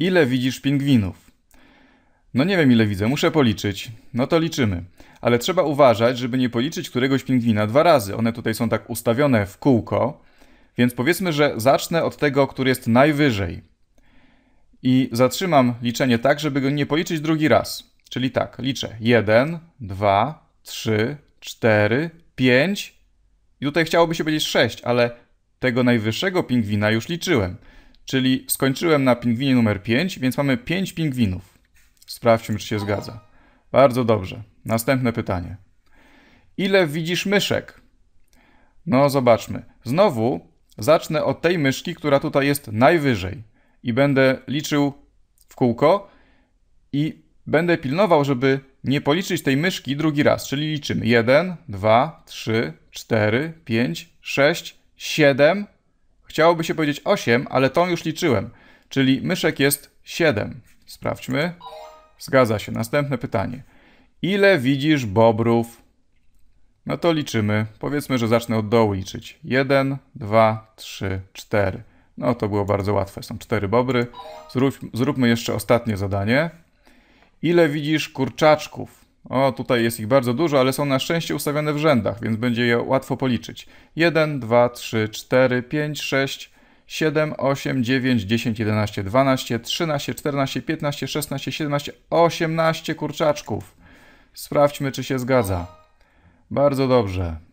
Ile widzisz pingwinów? No nie wiem ile widzę, muszę policzyć. No to liczymy. Ale trzeba uważać, żeby nie policzyć któregoś pingwina dwa razy. One tutaj są tak ustawione w kółko. Więc powiedzmy, że zacznę od tego, który jest najwyżej. I zatrzymam liczenie tak, żeby go nie policzyć drugi raz. Czyli tak, liczę 1, 2, 3, 4, 5. I tutaj chciałoby się powiedzieć 6, ale tego najwyższego pingwina już liczyłem. Czyli skończyłem na pingwinie numer 5, więc mamy 5 pingwinów. Sprawdźmy, czy się zgadza. Bardzo dobrze. Następne pytanie. Ile widzisz myszek? No, zobaczmy. Znowu zacznę od tej myszki, która tutaj jest najwyżej. I będę liczył w kółko i będę pilnował, żeby nie policzyć tej myszki drugi raz. Czyli liczymy 1, 2, 3, 4, 5, 6, 7, Chciałoby się powiedzieć 8, ale tą już liczyłem, czyli myszek jest 7. Sprawdźmy. Zgadza się. Następne pytanie. Ile widzisz bobrów? No to liczymy. Powiedzmy, że zacznę od dołu liczyć. 1, 2, 3, 4. No to było bardzo łatwe. Są 4 bobry. Zrób, zróbmy jeszcze ostatnie zadanie. Ile widzisz kurczaczków? O, tutaj jest ich bardzo dużo, ale są na szczęście ustawione w rzędach, więc będzie je łatwo policzyć. 1, 2, 3, 4, 5, 6, 7, 8, 9, 10, 11, 12, 13, 14, 15, 16, 17, 18 kurczaczków. Sprawdźmy, czy się zgadza. Bardzo dobrze.